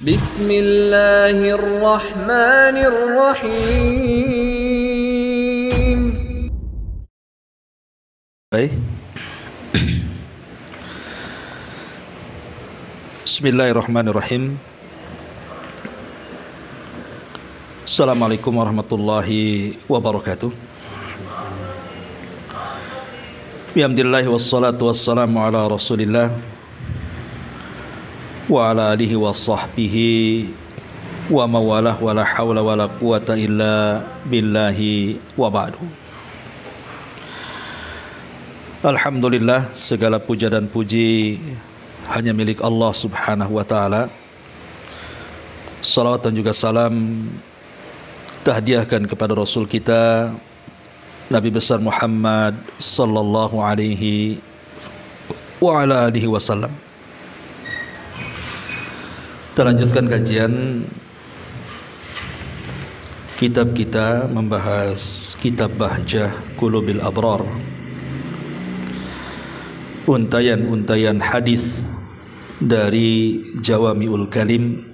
Bismillahirrahmanirrahim. Baik. Bismillahirrahmanirrahim. Assalamualaikum warahmatullahi wabarakatuh. Bihamdillahi wassalatu wassalamu ala Rasulillah wa ala alihi wa sahbihi wa mawalah wa la hawla wa billahi Alhamdulillah segala puja dan puji hanya milik Allah subhanahu wa ta'ala Salawat dan juga salam tahdiahkan kepada Rasul kita Nabi besar Muhammad sallallahu alaihi wa ala alihi wasallam. Kita lanjutkan kajian kitab kita membahas kitab Bahjah kulubil Abrar. Untayan-untayan hadis dari Jawamiul Kalim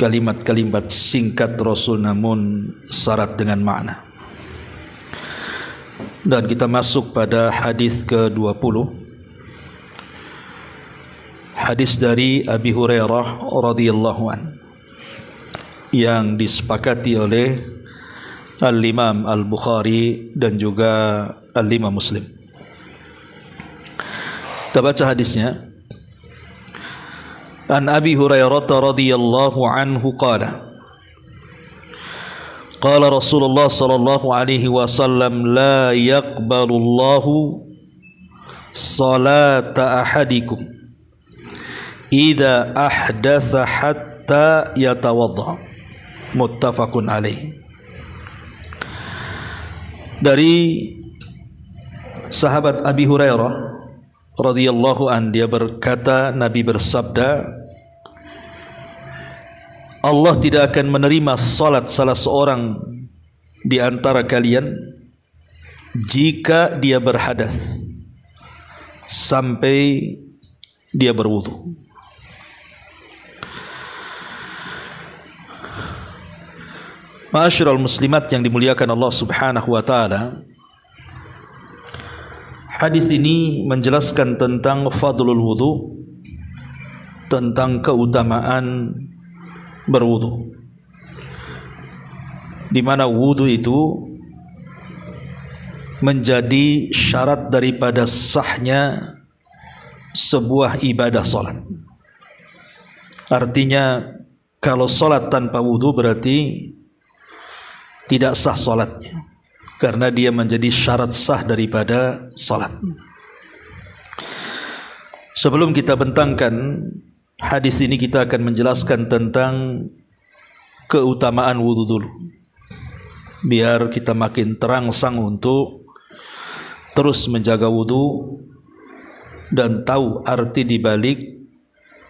kalimat-kalimat singkat Rasul namun syarat dengan makna. Dan kita masuk pada hadis ke-20 hadis dari Abi Hurairah radhiyallahu an yang disepakati oleh Al-Imam Al-Bukhari dan juga Al-Imam Muslim. Kita baca hadisnya. An Abi Hurairah radhiyallahu anhu qala قال رسول الله صلى الله عليه وسلم لا يقبل الله صلاة أحدكم idza ahdatha hatta yatawadda muttafaqun alaih dari sahabat Abi Hurairah radhiyallahu an dia berkata Nabi bersabda Allah tidak akan menerima salat salah seorang di antara kalian jika dia berhadas sampai dia berwudu. Masyurul muslimat yang dimuliakan Allah subhanahu wa ta'ala Hadis ini menjelaskan tentang fadlul wudu Tentang keutamaan berwudu di mana wudu itu menjadi syarat daripada sahnya sebuah ibadah solat. Artinya kalau solat tanpa wudu berarti tidak sah solatnya karena dia menjadi syarat sah daripada salat. Sebelum kita bentangkan hadis ini kita akan menjelaskan tentang keutamaan wudhu dulu. Biar kita makin terangsang untuk terus menjaga wudhu dan tahu arti dibalik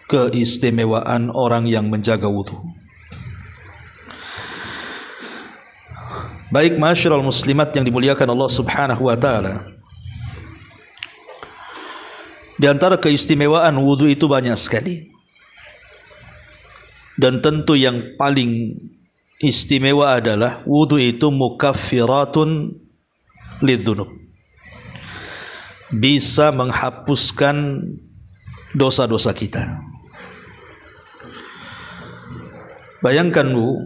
keistimewaan orang yang menjaga wudhu. Baik masyarul muslimat yang dimuliakan Allah Subhanahu wa taala. Di antara keistimewaan wudu itu banyak sekali. Dan tentu yang paling istimewa adalah wudu itu mukaffiratun lidzunub. Bisa menghapuskan dosa-dosa kita. Bayangkan Bu,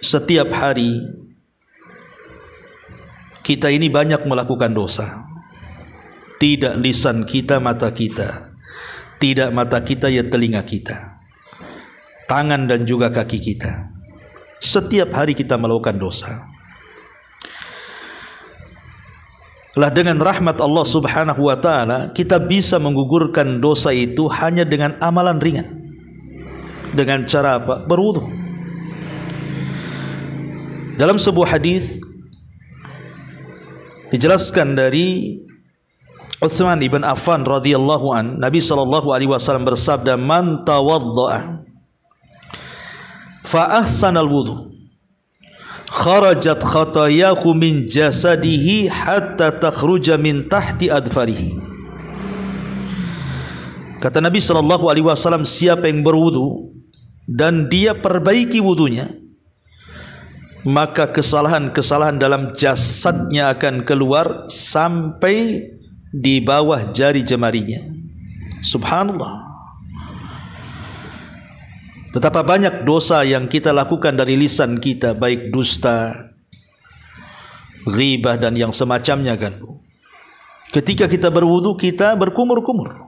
setiap hari kita ini banyak melakukan dosa. Tidak lisan kita, mata kita. Tidak mata kita, ya telinga kita. Tangan dan juga kaki kita. Setiap hari kita melakukan dosa. Lah dengan rahmat Allah Subhanahu wa taala kita bisa menggugurkan dosa itu hanya dengan amalan ringan. Dengan cara apa? Berwudu. Dalam sebuah hadis dijelaskan dari Utsman ibn Affan radhiyallahu an Nabi sallallahu alaihi wasallam bersabda man tawaddaa fa ahsanal wudu kharajat khatayahu min jasadihi hatta takhruja min tahti adfarihi Kata Nabi sallallahu alaihi wasallam siapa yang berwudu dan dia perbaiki wudunya maka kesalahan-kesalahan dalam jasadnya akan keluar sampai di bawah jari jemarinya. Subhanallah. Betapa banyak dosa yang kita lakukan dari lisan kita, baik dusta, ghibah dan yang semacamnya kan. Ketika kita berwudu kita berkumur-kumur.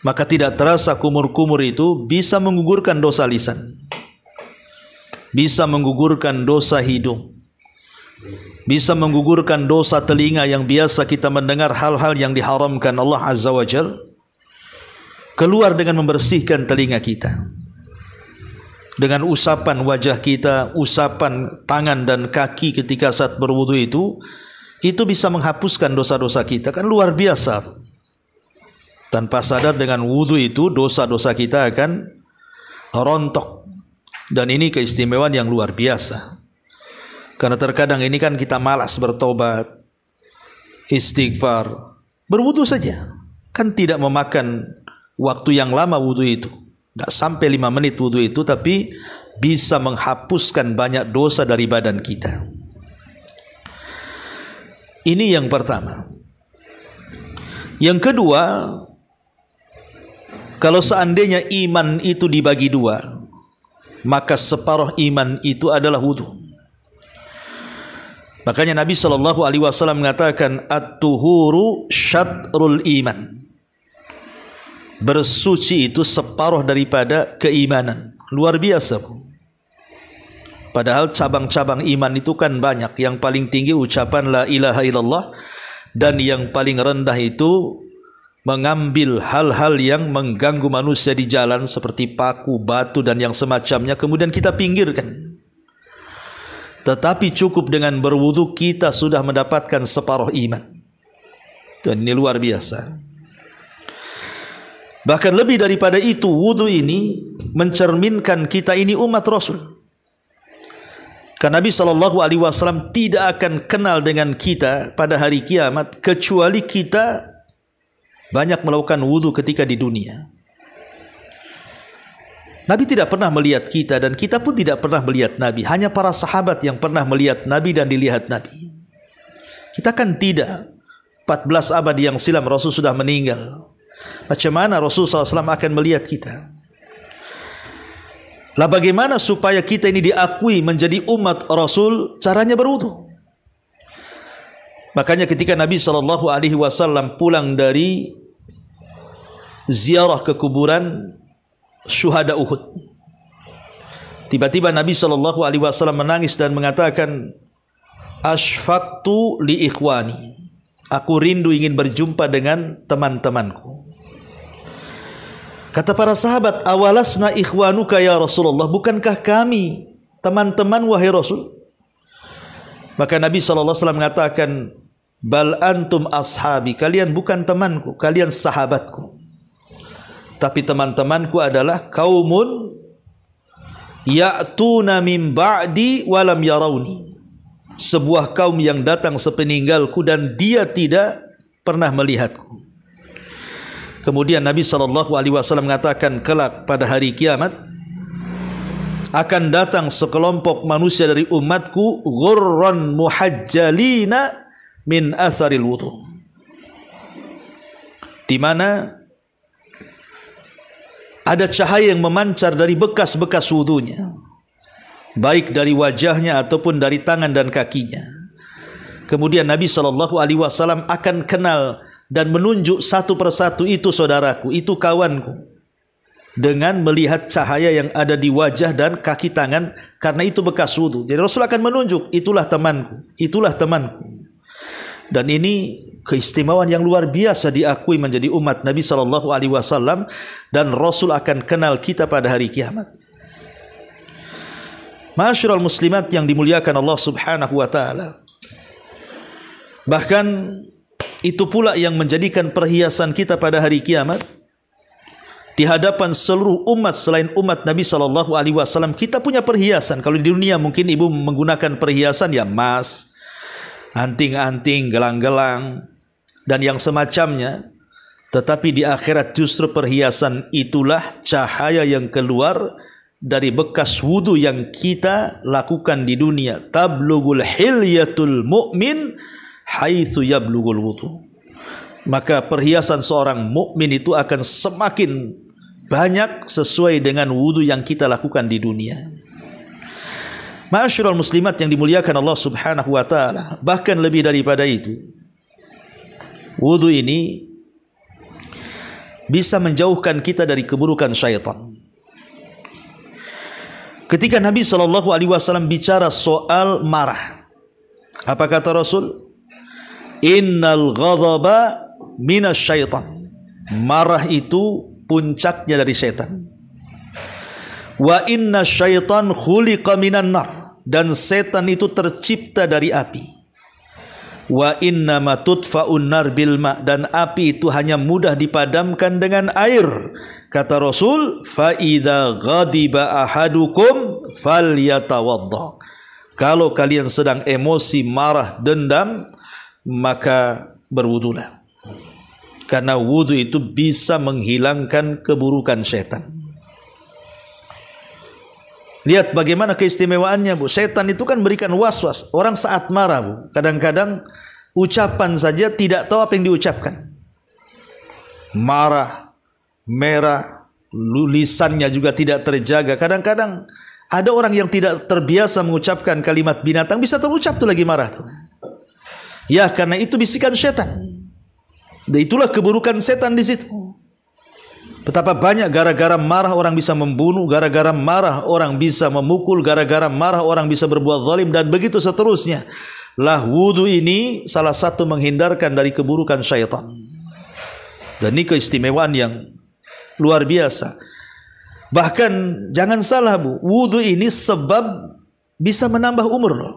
Maka tidak terasa kumur-kumur itu bisa menggugurkan dosa lisan bisa menggugurkan dosa hidung bisa menggugurkan dosa telinga yang biasa kita mendengar hal-hal yang diharamkan Allah Azza wa Jal keluar dengan membersihkan telinga kita dengan usapan wajah kita, usapan tangan dan kaki ketika saat berwudu itu itu bisa menghapuskan dosa-dosa kita kan luar biasa tanpa sadar dengan wudu itu dosa-dosa kita akan rontok dan ini keistimewaan yang luar biasa. Karena terkadang ini kan kita malas bertobat, istighfar, berwudu saja. Kan tidak memakan waktu yang lama wudu itu. Tidak sampai lima menit wudu itu tapi bisa menghapuskan banyak dosa dari badan kita. Ini yang pertama. Yang kedua, kalau seandainya iman itu dibagi dua, maka separuh iman itu adalah wudhu. Makanya Nabi Shallallahu Alaihi Wasallam mengatakan at-tuhuru syatrul iman. Bersuci itu separuh daripada keimanan. Luar biasa. Padahal cabang-cabang iman itu kan banyak. Yang paling tinggi ucapan la ilaha illallah dan yang paling rendah itu mengambil hal-hal yang mengganggu manusia di jalan seperti paku, batu dan yang semacamnya kemudian kita pinggirkan. Tetapi cukup dengan berwudu kita sudah mendapatkan separuh iman. Dan ini luar biasa. Bahkan lebih daripada itu wudu ini mencerminkan kita ini umat Rasul. Karena Nabi Shallallahu Alaihi Wasallam tidak akan kenal dengan kita pada hari kiamat kecuali kita banyak melakukan wudhu ketika di dunia. Nabi tidak pernah melihat kita dan kita pun tidak pernah melihat Nabi. Hanya para sahabat yang pernah melihat Nabi dan dilihat Nabi. Kita kan tidak. 14 abad yang silam Rasul sudah meninggal. Macam mana Rasul SAW akan melihat kita? Lah bagaimana supaya kita ini diakui menjadi umat Rasul? Caranya berwudu. Makanya ketika Nabi Shallallahu Alaihi Wasallam pulang dari ziarah ke kuburan syuhada Uhud. Tiba-tiba Nabi Shallallahu Alaihi Wasallam menangis dan mengatakan, Ashfaqtu li ikhwani. Aku rindu ingin berjumpa dengan teman-temanku. Kata para sahabat, awalasna ikhwanuka ya Rasulullah, bukankah kami teman-teman wahai Rasul? Maka Nabi SAW mengatakan, Bal antum ashabi, kalian bukan temanku, kalian sahabatku tapi teman-temanku adalah kaumun ya'tuna min ba'di walam yarawni sebuah kaum yang datang sepeninggalku dan dia tidak pernah melihatku kemudian Nabi SAW alaihi wasallam mengatakan kelak pada hari kiamat akan datang sekelompok manusia dari umatku ghurran muhajjalina min asaril wudhu, di mana ada cahaya yang memancar dari bekas-bekas wudhunya baik dari wajahnya ataupun dari tangan dan kakinya kemudian Nabi Shallallahu Alaihi Wasallam akan kenal dan menunjuk satu persatu itu saudaraku itu kawanku dengan melihat cahaya yang ada di wajah dan kaki tangan karena itu bekas wudhu jadi Rasul akan menunjuk itulah temanku itulah temanku dan ini keistimewaan yang luar biasa diakui menjadi umat Nabi Shallallahu Alaihi Wasallam dan Rasul akan kenal kita pada hari kiamat. Masyurul muslimat yang dimuliakan Allah Subhanahu Wa Taala. Bahkan itu pula yang menjadikan perhiasan kita pada hari kiamat di hadapan seluruh umat selain umat Nabi Shallallahu Alaihi Wasallam kita punya perhiasan kalau di dunia mungkin ibu menggunakan perhiasan ya emas anting-anting, gelang-gelang, dan yang semacamnya. Tetapi di akhirat justru perhiasan itulah cahaya yang keluar dari bekas wudu yang kita lakukan di dunia. Tablugul hilyatul mu'min haitsu yablugul wudu. Maka perhiasan seorang mukmin itu akan semakin banyak sesuai dengan wudu yang kita lakukan di dunia. Ma'asyiral muslimat yang dimuliakan Allah Subhanahu wa taala, bahkan lebih daripada itu. Wudu ini bisa menjauhkan kita dari keburukan syaitan. Ketika Nabi Shallallahu Alaihi Wasallam bicara soal marah, apa kata Rasul? Innal ghadaba minas syaitan. Marah itu puncaknya dari setan. Wa inna syaitan khuliqa minan nar dan setan itu tercipta dari api. Wa inna ma tutfa'un nar bil ma dan api itu hanya mudah dipadamkan dengan air. Kata Rasul, fa idza ghadiba ahadukum falyatawadda. Kalau kalian sedang emosi, marah, dendam, maka berwudulah. Karena wudhu itu bisa menghilangkan keburukan setan. Lihat bagaimana keistimewaannya, Bu. Setan itu kan berikan was-was. Orang saat marah, Bu. Kadang-kadang ucapan saja tidak tahu apa yang diucapkan. Marah, merah, lulisannya juga tidak terjaga. Kadang-kadang ada orang yang tidak terbiasa mengucapkan kalimat binatang bisa terucap tuh lagi marah tuh. Ya karena itu bisikan setan. Nah, itulah keburukan setan di situ. Betapa banyak gara-gara marah orang bisa membunuh, gara-gara marah orang bisa memukul, gara-gara marah orang bisa berbuat zalim dan begitu seterusnya. Lah wudu ini salah satu menghindarkan dari keburukan syaitan. Dan ini keistimewaan yang luar biasa. Bahkan jangan salah bu, wudu ini sebab bisa menambah umur loh.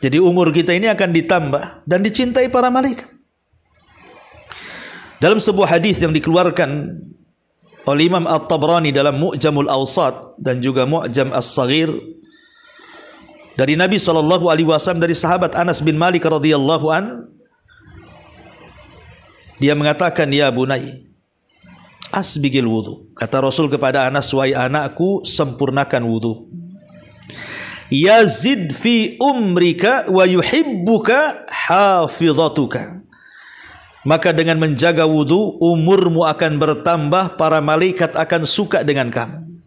Jadi umur kita ini akan ditambah dan dicintai para malaikat. Dalam sebuah hadis yang dikeluarkan oleh Imam At-Tabrani dalam Mu'jamul Awsat dan juga Mu'jam As-Saghir dari Nabi sallallahu alaihi wasallam dari sahabat Anas bin Malik radhiyallahu an dia mengatakan ya bunai asbigil wudu kata Rasul kepada Anas wahai anakku sempurnakan wudu yazid fi umrika wa yuhibbuka hafizatuka maka dengan menjaga wudhu umurmu akan bertambah para malaikat akan suka dengan kamu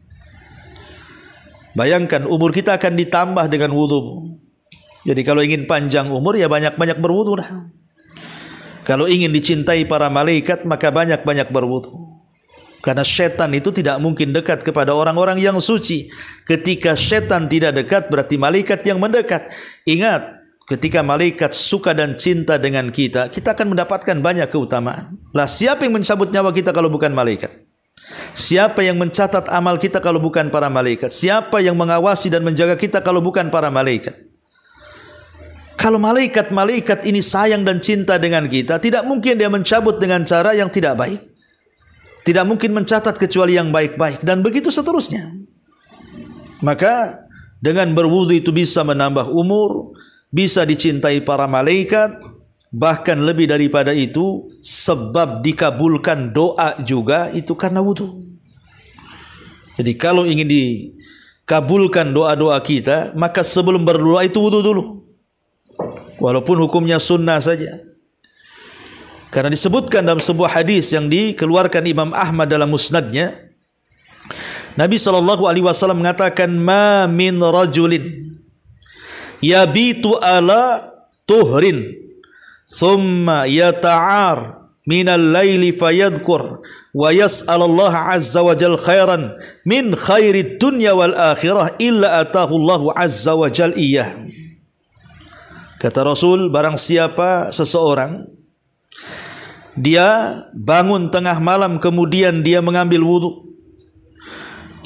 bayangkan umur kita akan ditambah dengan wudhu jadi kalau ingin panjang umur ya banyak-banyak berwudhu lah kalau ingin dicintai para malaikat maka banyak-banyak berwudhu karena setan itu tidak mungkin dekat kepada orang-orang yang suci ketika setan tidak dekat berarti malaikat yang mendekat ingat ketika malaikat suka dan cinta dengan kita, kita akan mendapatkan banyak keutamaan. Lah siapa yang mencabut nyawa kita kalau bukan malaikat? Siapa yang mencatat amal kita kalau bukan para malaikat? Siapa yang mengawasi dan menjaga kita kalau bukan para malaikat? Kalau malaikat-malaikat ini sayang dan cinta dengan kita, tidak mungkin dia mencabut dengan cara yang tidak baik. Tidak mungkin mencatat kecuali yang baik-baik dan begitu seterusnya. Maka dengan berwudu itu bisa menambah umur, bisa dicintai para malaikat, bahkan lebih daripada itu, sebab dikabulkan doa juga itu karena wudhu. Jadi kalau ingin dikabulkan doa-doa kita, maka sebelum berdoa itu wudhu dulu. Walaupun hukumnya sunnah saja. Karena disebutkan dalam sebuah hadis yang dikeluarkan Imam Ahmad dalam musnadnya, Nabi Shallallahu Alaihi Wasallam mengatakan, "Ma min rajulin yabitu ala tuhrin thumma yata'ar minal laili fayadhkur wa yas'alallah azza wa jal khairan min khairi dunya wal akhirah illa atahu Allah azza wa jal iyah kata Rasul barang siapa seseorang dia bangun tengah malam kemudian dia mengambil wudhu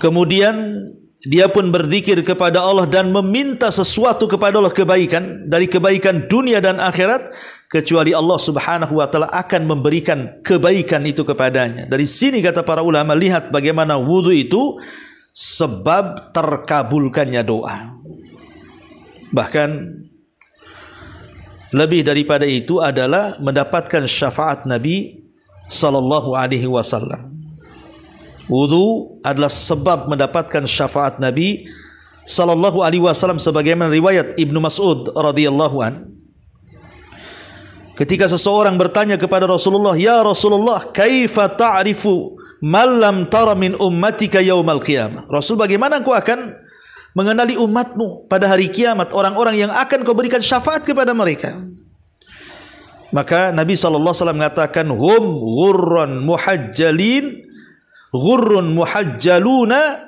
kemudian dia pun berzikir kepada Allah dan meminta sesuatu kepada Allah kebaikan dari kebaikan dunia dan akhirat kecuali Allah Subhanahu wa taala akan memberikan kebaikan itu kepadanya. Dari sini kata para ulama lihat bagaimana wudu itu sebab terkabulkannya doa. Bahkan lebih daripada itu adalah mendapatkan syafaat Nabi sallallahu alaihi wasallam. Wudu adalah sebab mendapatkan syafaat Nabi sallallahu alaihi wasallam sebagaimana riwayat Ibnu Mas'ud radhiyallahu an. Ketika seseorang bertanya kepada Rasulullah, "Ya Rasulullah, kaifa ta'rifu man lam tara min ummatika yaumal qiyamah?" Rasul, bagaimana engkau akan mengenali umatmu pada hari kiamat, orang-orang yang akan kau berikan syafaat kepada mereka? Maka Nabi sallallahu alaihi wasallam mengatakan, "Hum ghurran muhajjalin" ghurrun muhajjaluna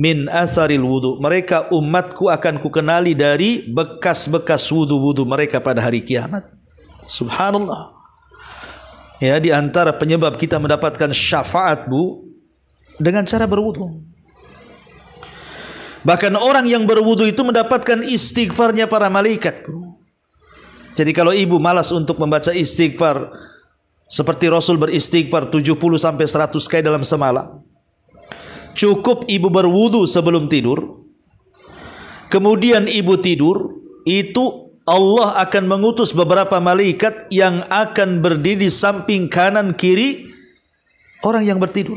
min asaril wudu. Mereka umatku akan kukenali dari bekas-bekas wudu-wudu mereka pada hari kiamat. Subhanallah. Ya, di antara penyebab kita mendapatkan syafaat, Bu, dengan cara berwudu. Bahkan orang yang berwudu itu mendapatkan istighfarnya para malaikat, Bu. Jadi kalau ibu malas untuk membaca istighfar, seperti Rasul beristighfar 70 sampai 100 kali dalam semalam. Cukup ibu berwudu sebelum tidur. Kemudian ibu tidur, itu Allah akan mengutus beberapa malaikat yang akan berdiri samping kanan kiri orang yang bertidur.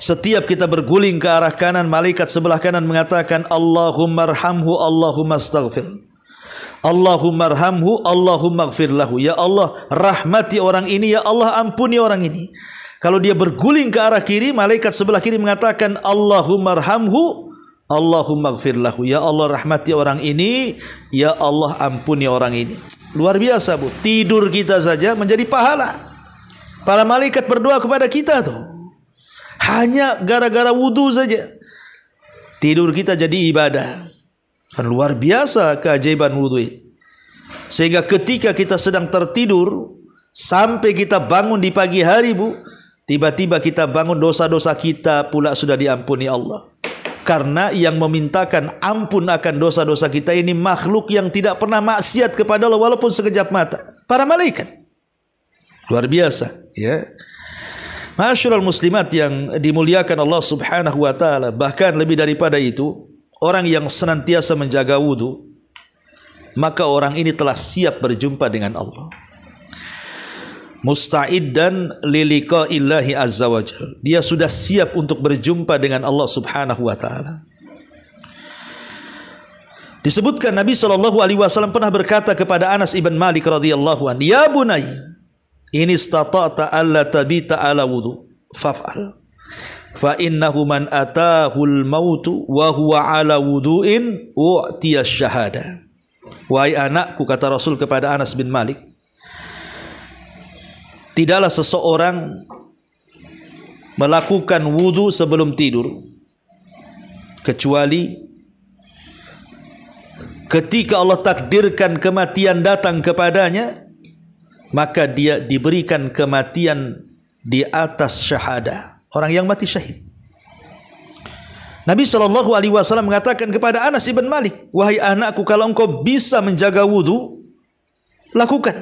Setiap kita berguling ke arah kanan, malaikat sebelah kanan mengatakan Allahumma rahamhu, Allahumma astaghfir. Allahumma rahamhu, Allahumma Ya Allah, rahmati orang ini. Ya Allah, ampuni orang ini. Kalau dia berguling ke arah kiri, malaikat sebelah kiri mengatakan Allahumma rahamhu, Allahumma Ya Allah, rahmati orang ini. Ya Allah, ampuni orang ini. Luar biasa, Bu. Tidur kita saja menjadi pahala. Para malaikat berdoa kepada kita tuh. Hanya gara-gara wudhu saja. Tidur kita jadi ibadah. Kan luar biasa keajaiban wudhu ini. Sehingga ketika kita sedang tertidur, sampai kita bangun di pagi hari bu, tiba-tiba kita bangun dosa-dosa kita pula sudah diampuni Allah. Karena yang memintakan ampun akan dosa-dosa kita ini makhluk yang tidak pernah maksiat kepada Allah walaupun sekejap mata. Para malaikat. Luar biasa. Ya. Masyurul muslimat yang dimuliakan Allah subhanahu wa ta'ala. Bahkan lebih daripada itu orang yang senantiasa menjaga wudhu, maka orang ini telah siap berjumpa dengan Allah. Mustaid dan liliko illahi azza wajal. Dia sudah siap untuk berjumpa dengan Allah subhanahu wa ta'ala. Disebutkan Nabi Shallallahu Alaihi Wasallam pernah berkata kepada Anas ibn Malik radhiyallahu an, ya bunai, ini statata alla tabita ala wudu, fafal fa innahu man atahul mautu wa huwa ala wudu'in u'tiya syahada wahai anakku kata Rasul kepada Anas bin Malik tidaklah seseorang melakukan wudu sebelum tidur kecuali ketika Allah takdirkan kematian datang kepadanya maka dia diberikan kematian di atas syahadah orang yang mati syahid. Nabi Shallallahu Alaihi Wasallam mengatakan kepada Anas ibn Malik, wahai anakku kalau engkau bisa menjaga wudhu, lakukan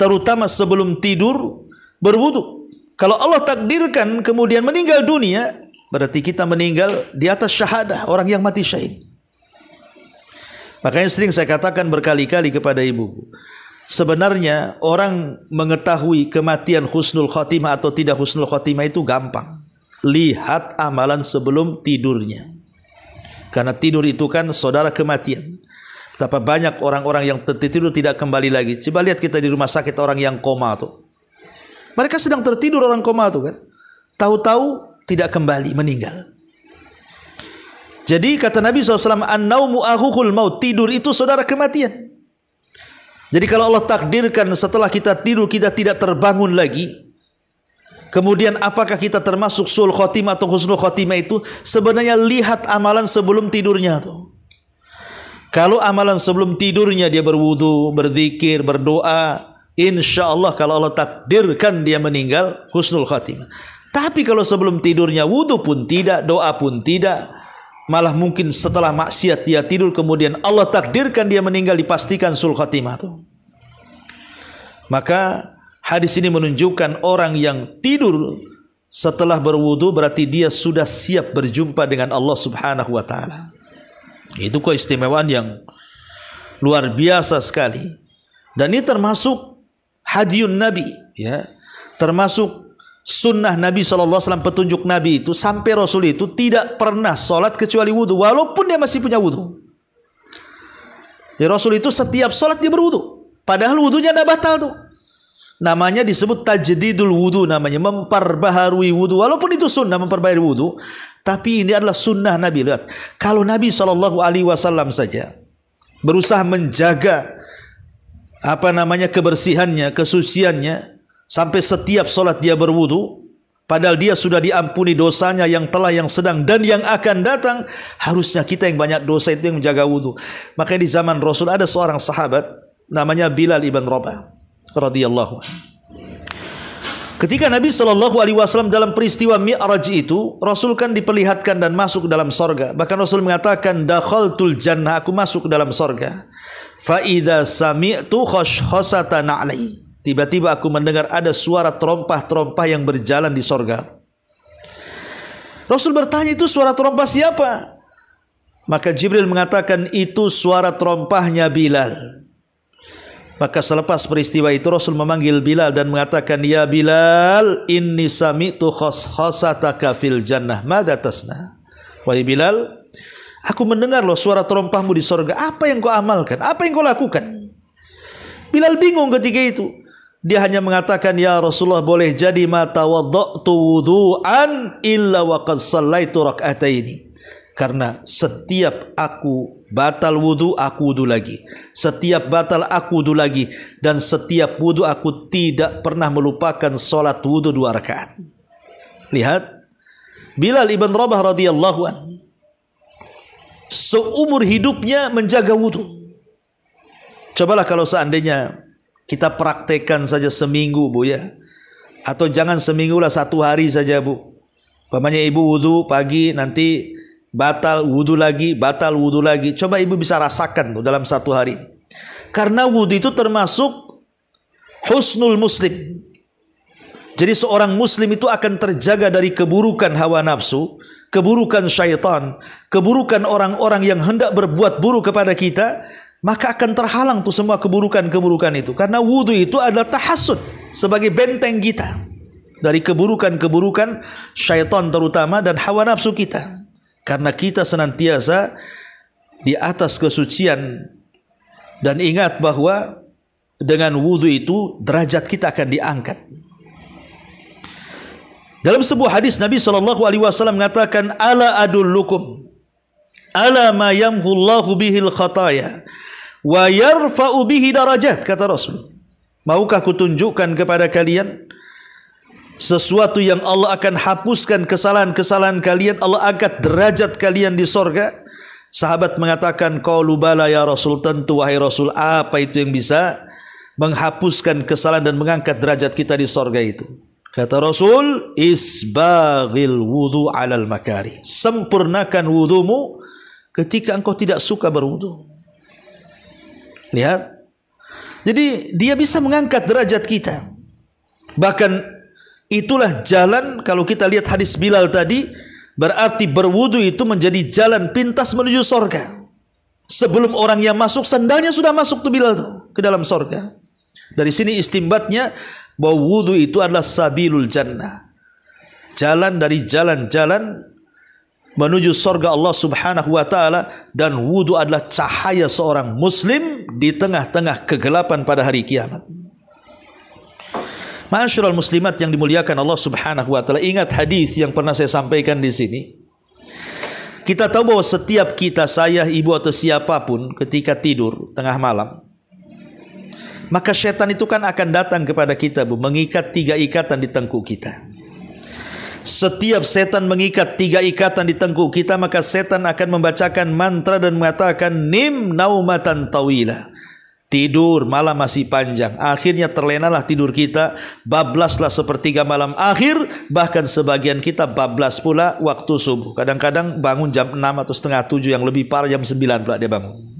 terutama sebelum tidur berwudhu. Kalau Allah takdirkan kemudian meninggal dunia, berarti kita meninggal di atas syahadah orang yang mati syahid. Makanya sering saya katakan berkali-kali kepada ibu, sebenarnya orang mengetahui kematian husnul khotimah atau tidak husnul khotimah itu gampang lihat amalan sebelum tidurnya. Karena tidur itu kan saudara kematian. Betapa banyak orang-orang yang tertidur tidak kembali lagi. Coba lihat kita di rumah sakit orang yang koma tuh. Mereka sedang tertidur orang koma tuh kan. Tahu-tahu tidak kembali meninggal. Jadi kata Nabi SAW, An-naumu ahuhul maut. Tidur itu saudara kematian. Jadi kalau Allah takdirkan setelah kita tidur kita tidak terbangun lagi, Kemudian apakah kita termasuk sul khotimah atau husnul khotimah itu? Sebenarnya lihat amalan sebelum tidurnya tuh. Kalau amalan sebelum tidurnya dia berwudu, berzikir, berdoa, insya Allah kalau Allah takdirkan dia meninggal husnul khatimah. Tapi kalau sebelum tidurnya wudu pun tidak, doa pun tidak, malah mungkin setelah maksiat dia tidur kemudian Allah takdirkan dia meninggal dipastikan sul khatimah tuh. Maka Hadis ini menunjukkan orang yang tidur setelah berwudu berarti dia sudah siap berjumpa dengan Allah Subhanahu wa taala. Itu keistimewaan yang luar biasa sekali. Dan ini termasuk hadiun Nabi, ya. Termasuk sunnah Nabi saw petunjuk Nabi itu sampai Rasul itu tidak pernah sholat kecuali wudhu, walaupun dia masih punya wudhu. Ya, Rasul itu setiap sholat dia berwudhu, padahal wudhunya ada batal tuh namanya disebut tajdidul wudu namanya memperbaharui wudu walaupun itu sunnah memperbaharui wudu tapi ini adalah sunnah Nabi lihat kalau Nabi Shallallahu Alaihi Wasallam saja berusaha menjaga apa namanya kebersihannya kesuciannya sampai setiap sholat dia berwudu padahal dia sudah diampuni dosanya yang telah yang sedang dan yang akan datang harusnya kita yang banyak dosa itu yang menjaga wudu makanya di zaman Rasul ada seorang sahabat namanya Bilal ibn Rabah radhiyallahu Ketika Nabi Shallallahu Alaihi Wasallam dalam peristiwa Mi'raj itu, Rasul kan diperlihatkan dan masuk dalam sorga. Bahkan Rasul mengatakan, tul jannah, aku masuk dalam sorga. Fa'idha sami'tu khoshosatan Tiba-tiba aku mendengar ada suara terompah-terompah yang berjalan di sorga. Rasul bertanya itu suara terompah siapa? Maka Jibril mengatakan itu suara terompahnya Bilal. Maka selepas peristiwa itu Rasul memanggil Bilal dan mengatakan, Ya Bilal, inni sami'tu khosataka fil jannah madatasna. Wahai Bilal, aku mendengar loh suara terompahmu di sorga. Apa yang kau amalkan? Apa yang kau lakukan? Bilal bingung ketika itu. Dia hanya mengatakan, Ya Rasulullah, boleh jadi mata wadda'tu wudu'an illa wa qad sallaitu rak'ataini. ini. Karena setiap aku batal wudhu, aku wudhu lagi. Setiap batal, aku wudhu lagi. Dan setiap wudhu, aku tidak pernah melupakan sholat wudhu dua rakaat. Lihat. Bilal ibn Rabah radhiyallahu an seumur hidupnya menjaga wudhu. Cobalah kalau seandainya kita praktekkan saja seminggu bu ya. Atau jangan seminggu lah satu hari saja bu. Pamannya ibu wudhu pagi nanti batal wudhu lagi, batal wudhu lagi. Coba ibu bisa rasakan tuh dalam satu hari. Karena wudhu itu termasuk husnul muslim. Jadi seorang muslim itu akan terjaga dari keburukan hawa nafsu, keburukan syaitan, keburukan orang-orang yang hendak berbuat buruk kepada kita, maka akan terhalang tuh semua keburukan-keburukan itu. Karena wudhu itu adalah tahasud sebagai benteng kita dari keburukan-keburukan syaitan terutama dan hawa nafsu kita. Karena kita senantiasa di atas kesucian dan ingat bahwa dengan wudhu itu derajat kita akan diangkat. Dalam sebuah hadis Nabi Shallallahu Alaihi Wasallam mengatakan, "Ala adullukum, ala ma yamhullahu bihil khataya, wa yarfa'u bihi darajat." Kata Rasul. Maukah kutunjukkan kepada kalian sesuatu yang Allah akan hapuskan kesalahan-kesalahan kalian, Allah angkat derajat kalian di sorga. Sahabat mengatakan, kau lubala ya Rasul, tentu wahai Rasul, apa itu yang bisa menghapuskan kesalahan dan mengangkat derajat kita di sorga itu? Kata Rasul, isbagil wudu alal makari. Sempurnakan wudumu ketika engkau tidak suka berwudu. Lihat. Jadi dia bisa mengangkat derajat kita. Bahkan Itulah jalan kalau kita lihat hadis Bilal tadi berarti berwudu itu menjadi jalan pintas menuju sorga. Sebelum orang yang masuk sendalnya sudah masuk tuh Bilal tuh ke dalam sorga. Dari sini istimbatnya bahwa wudu itu adalah sabilul jannah. Jalan dari jalan-jalan menuju sorga Allah subhanahu wa ta'ala dan wudu adalah cahaya seorang muslim di tengah-tengah kegelapan pada hari kiamat. Masyurul muslimat yang dimuliakan Allah Subhanahu wa taala. Ingat hadis yang pernah saya sampaikan di sini. Kita tahu bahwa setiap kita, saya, ibu atau siapapun ketika tidur tengah malam, maka setan itu kan akan datang kepada kita, Bu, mengikat tiga ikatan di tengku kita. Setiap setan mengikat tiga ikatan di tengku kita, maka setan akan membacakan mantra dan mengatakan nim naumatan tawila tidur malam masih panjang akhirnya terlenalah tidur kita bablaslah sepertiga malam akhir bahkan sebagian kita bablas pula waktu subuh kadang-kadang bangun jam 6 atau setengah 7 yang lebih parah jam 9 pula dia bangun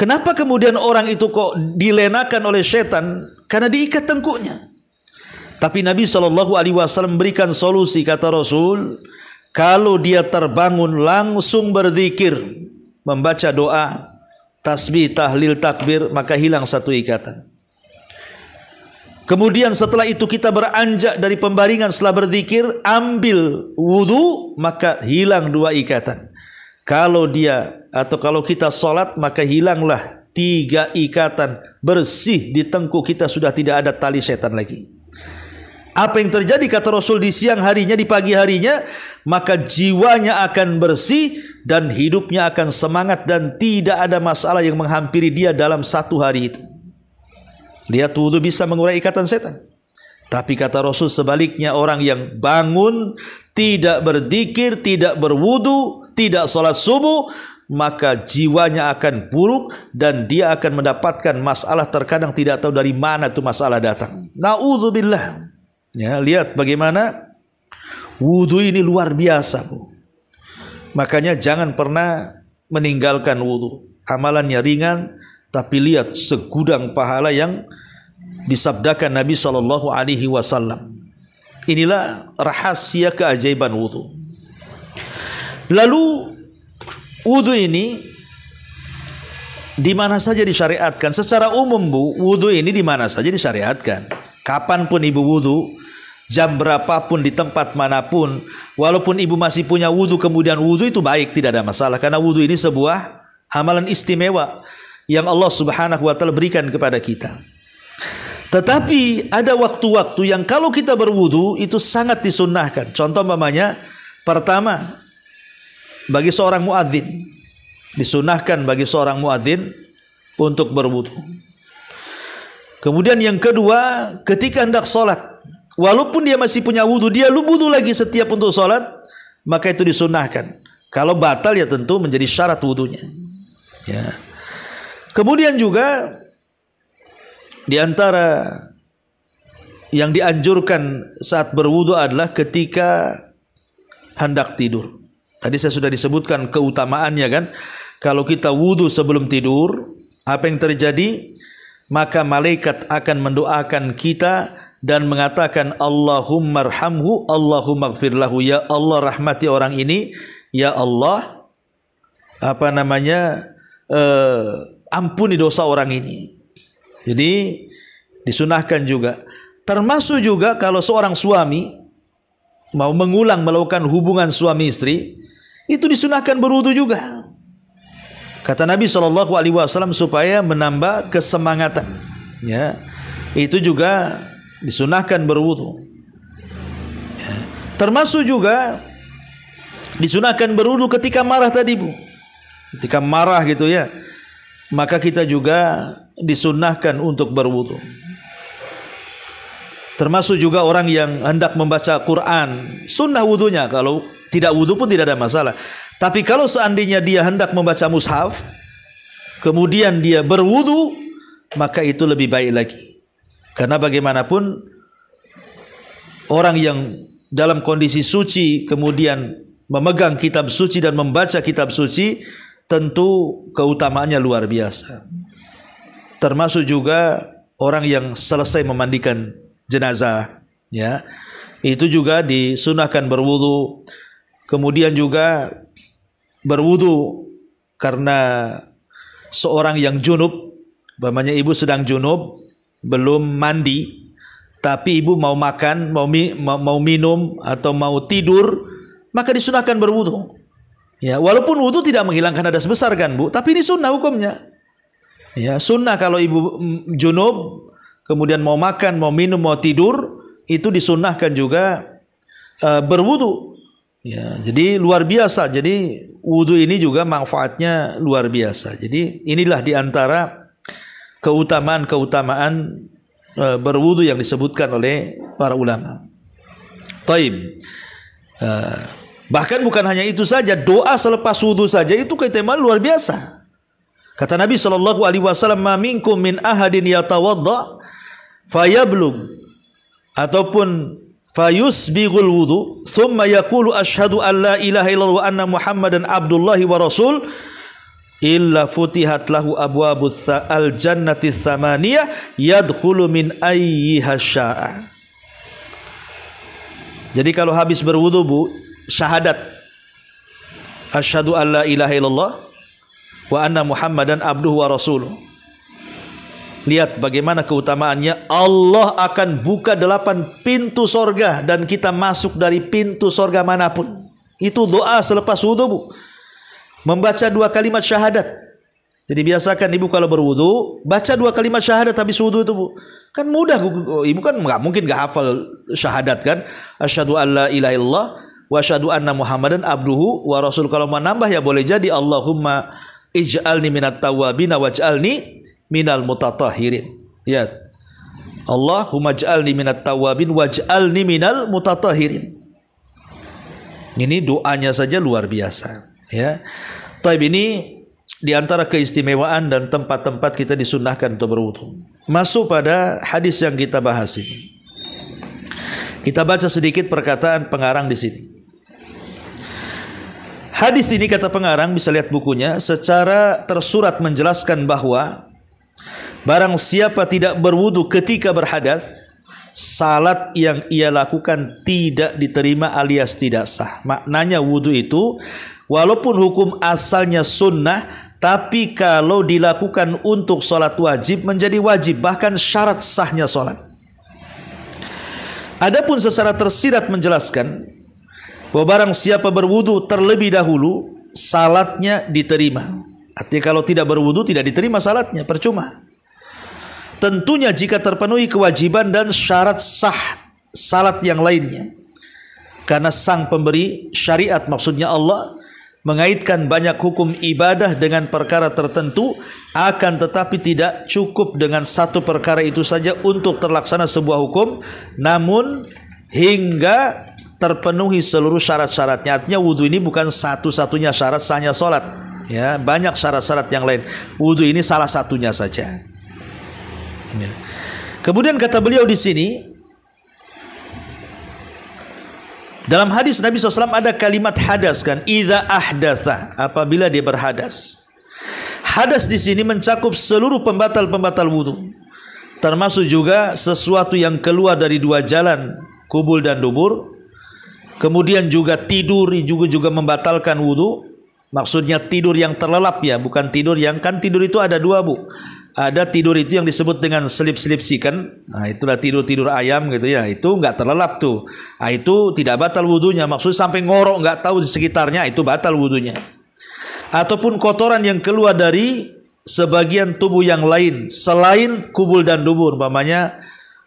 Kenapa kemudian orang itu kok dilenakan oleh setan? Karena diikat tengkuknya. Tapi Nabi Shallallahu Alaihi Wasallam berikan solusi kata Rasul, kalau dia terbangun langsung berzikir, membaca doa, tasbih, tahlil, takbir, maka hilang satu ikatan. Kemudian setelah itu kita beranjak dari pembaringan setelah berzikir, ambil wudu, maka hilang dua ikatan. Kalau dia atau kalau kita sholat, maka hilanglah tiga ikatan. Bersih di tengkuk kita sudah tidak ada tali setan lagi. Apa yang terjadi kata Rasul di siang harinya, di pagi harinya, maka jiwanya akan bersih dan hidupnya akan semangat dan tidak ada masalah yang menghampiri dia dalam satu hari itu. Lihat wudhu bisa mengurai ikatan setan. Tapi kata Rasul sebaliknya orang yang bangun, tidak berdikir tidak berwudu, tidak sholat subuh, maka jiwanya akan buruk dan dia akan mendapatkan masalah terkadang tidak tahu dari mana tuh masalah datang. Nauzubillah. Ya, lihat bagaimana wudhu ini luar biasa, Bu. Makanya jangan pernah meninggalkan wudhu. Amalannya ringan, tapi lihat segudang pahala yang disabdakan Nabi Shallallahu Alaihi Wasallam. Inilah rahasia keajaiban wudhu. Lalu wudhu ini di mana saja disyariatkan. Secara umum bu, wudhu ini di mana saja disyariatkan. Kapan pun ibu wudhu, jam berapapun di tempat manapun walaupun ibu masih punya wudhu kemudian wudhu itu baik tidak ada masalah karena wudhu ini sebuah amalan istimewa yang Allah subhanahu wa ta'ala berikan kepada kita tetapi ada waktu-waktu yang kalau kita berwudhu itu sangat disunnahkan contoh mamanya pertama bagi seorang muadzin disunahkan bagi seorang muadzin untuk berwudhu kemudian yang kedua ketika hendak sholat walaupun dia masih punya wudhu, dia wudhu lagi setiap untuk sholat, maka itu disunahkan. Kalau batal ya tentu menjadi syarat wudhunya. Ya. Kemudian juga di antara yang dianjurkan saat berwudhu adalah ketika hendak tidur. Tadi saya sudah disebutkan keutamaannya kan. Kalau kita wudhu sebelum tidur, apa yang terjadi? Maka malaikat akan mendoakan kita dan mengatakan Allahumma rahamhu Allahumma ya Allah rahmati orang ini ya Allah apa namanya eh, ampuni dosa orang ini jadi disunahkan juga termasuk juga kalau seorang suami mau mengulang melakukan hubungan suami istri itu disunahkan berwudu juga kata Nabi Shallallahu Alaihi Wasallam supaya menambah kesemangatan ya itu juga disunahkan berwudu. Ya. Termasuk juga disunahkan berwudu ketika marah tadi bu. Ketika marah gitu ya, maka kita juga disunahkan untuk berwudu. Termasuk juga orang yang hendak membaca Quran, sunnah wudunya kalau tidak wudhu pun tidak ada masalah. Tapi kalau seandainya dia hendak membaca mushaf, kemudian dia berwudu, maka itu lebih baik lagi. Karena bagaimanapun orang yang dalam kondisi suci kemudian memegang kitab suci dan membaca kitab suci tentu keutamaannya luar biasa. Termasuk juga orang yang selesai memandikan jenazah ya. Itu juga disunahkan berwudu. Kemudian juga berwudu karena seorang yang junub, bapaknya ibu sedang junub, belum mandi, tapi ibu mau makan, mau, mi, mau minum atau mau tidur, maka disunahkan berwudu. Ya, walaupun wudu tidak menghilangkan hadas besar kan, Bu, tapi ini sunnah hukumnya. Ya, sunnah kalau ibu mm, junub kemudian mau makan, mau minum, mau tidur, itu disunahkan juga uh, berwudu. Ya, jadi luar biasa. Jadi wudu ini juga manfaatnya luar biasa. Jadi inilah diantara antara keutamaan-keutamaan e, berwudu yang disebutkan oleh para ulama. Taib. E, bahkan bukan hanya itu saja, doa selepas wudu saja itu keutamaan luar biasa. Kata Nabi Shallallahu Alaihi Wasallam, "Maminkum min ahadin yatawadha fayablum ataupun fayusbigul wudu, thumma yakulu ashadu an la ilaha illallah wa anna Muhammadan abdullahi wa rasul." illa futihat lahu abwabus al jannati samaniyah yadkhulu min ayyi hasya'a jadi kalau habis berwudu bu syahadat asyhadu alla ilaha illallah wa anna muhammadan abduhu wa rasuluh Lihat bagaimana keutamaannya Allah akan buka delapan pintu sorga Dan kita masuk dari pintu sorga manapun Itu doa selepas wudhu membaca dua kalimat syahadat. Jadi biasakan ibu kalau berwudu baca dua kalimat syahadat habis wudu itu bu. Kan mudah oh, ibu kan nggak mungkin nggak hafal syahadat kan. Asyhadu alla ilaha illallah wa asyhadu anna Muhammadan abduhu wa rasul. Kalau mau nambah ya boleh jadi Allahumma ij'alni minat tawabina waj'alni minal mutatahirin Ya. Allahumma ij'alni minat tawabin waj'alni minal mutatahirin Ini doanya saja luar biasa. Ya. Taib ini di antara keistimewaan dan tempat-tempat kita disunahkan untuk berwudu. Masuk pada hadis yang kita bahas ini. Kita baca sedikit perkataan pengarang di sini. Hadis ini kata pengarang bisa lihat bukunya secara tersurat menjelaskan bahwa barang siapa tidak berwudu ketika berhadas salat yang ia lakukan tidak diterima alias tidak sah. Maknanya wudu itu Walaupun hukum asalnya sunnah, tapi kalau dilakukan untuk sholat wajib menjadi wajib, bahkan syarat sahnya sholat. Adapun secara tersirat menjelaskan bahwa barang siapa berwudu terlebih dahulu, salatnya diterima. Artinya kalau tidak berwudu tidak diterima salatnya, percuma. Tentunya jika terpenuhi kewajiban dan syarat sah salat yang lainnya. Karena sang pemberi syariat maksudnya Allah mengaitkan banyak hukum ibadah dengan perkara tertentu akan tetapi tidak cukup dengan satu perkara itu saja untuk terlaksana sebuah hukum namun hingga terpenuhi seluruh syarat-syaratnya artinya wudhu ini bukan satu-satunya syarat sahnya sholat ya banyak syarat-syarat yang lain wudhu ini salah satunya saja ya. kemudian kata beliau di sini Dalam hadis Nabi SAW ada kalimat hadas kan. Iza ahdatha. Apabila dia berhadas. Hadas di sini mencakup seluruh pembatal-pembatal wudhu. Termasuk juga sesuatu yang keluar dari dua jalan. Kubul dan dubur. Kemudian juga tidur juga, juga membatalkan wudhu. Maksudnya tidur yang terlelap ya. Bukan tidur yang kan tidur itu ada dua bu ada tidur itu yang disebut dengan sleep sleep chicken. Nah, itulah tidur-tidur ayam gitu ya. Itu nggak terlelap tuh. Nah, itu tidak batal wudhunya. Maksudnya sampai ngorok nggak tahu di sekitarnya itu batal wudhunya. Ataupun kotoran yang keluar dari sebagian tubuh yang lain selain kubul dan dubur, umpamanya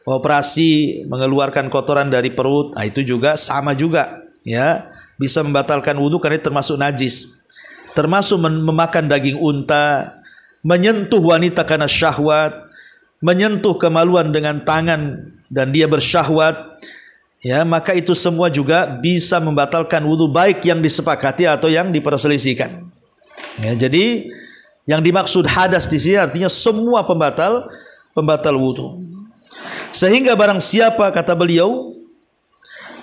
operasi mengeluarkan kotoran dari perut, nah, itu juga sama juga ya bisa membatalkan wudhu karena termasuk najis. Termasuk memakan daging unta, menyentuh wanita karena syahwat, menyentuh kemaluan dengan tangan dan dia bersyahwat, ya maka itu semua juga bisa membatalkan wudhu baik yang disepakati atau yang diperselisihkan. Ya, jadi yang dimaksud hadas di sini artinya semua pembatal pembatal wudhu. Sehingga barang siapa kata beliau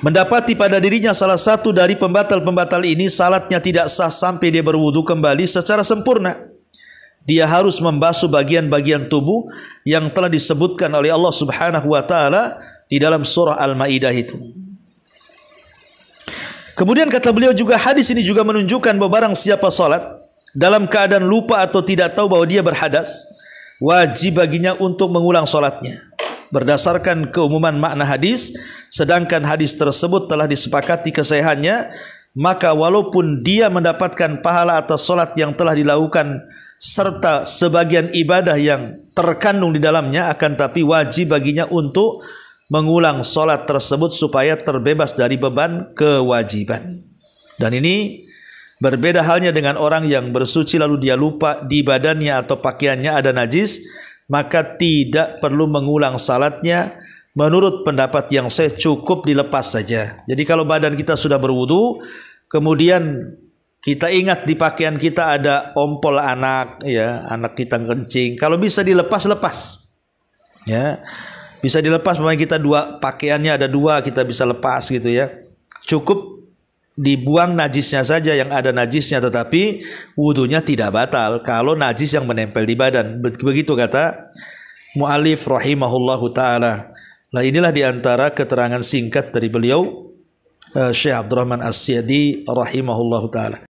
mendapati pada dirinya salah satu dari pembatal-pembatal ini salatnya tidak sah sampai dia berwudhu kembali secara sempurna dia harus membasuh bagian-bagian tubuh yang telah disebutkan oleh Allah Subhanahu wa taala di dalam surah Al-Maidah itu. Kemudian kata beliau juga hadis ini juga menunjukkan bahwa barang siapa salat dalam keadaan lupa atau tidak tahu bahwa dia berhadas, wajib baginya untuk mengulang salatnya. Berdasarkan keumuman makna hadis, sedangkan hadis tersebut telah disepakati kesehatannya, maka walaupun dia mendapatkan pahala atas salat yang telah dilakukan serta sebagian ibadah yang terkandung di dalamnya akan tapi wajib baginya untuk mengulang sholat tersebut supaya terbebas dari beban kewajiban. Dan ini berbeda halnya dengan orang yang bersuci lalu dia lupa di badannya atau pakaiannya ada najis, maka tidak perlu mengulang salatnya. Menurut pendapat yang saya cukup dilepas saja. Jadi kalau badan kita sudah berwudu, kemudian kita ingat di pakaian kita ada ompol anak ya, anak kita kencing. Kalau bisa dilepas lepas. Ya. Bisa dilepas memang kita dua pakaiannya ada dua kita bisa lepas gitu ya. Cukup dibuang najisnya saja yang ada najisnya tetapi wudhunya tidak batal kalau najis yang menempel di badan begitu kata mualif rahimahullahu taala nah inilah diantara keterangan singkat dari beliau eh, Syekh Abdurrahman As-Syadi rahimahullahu taala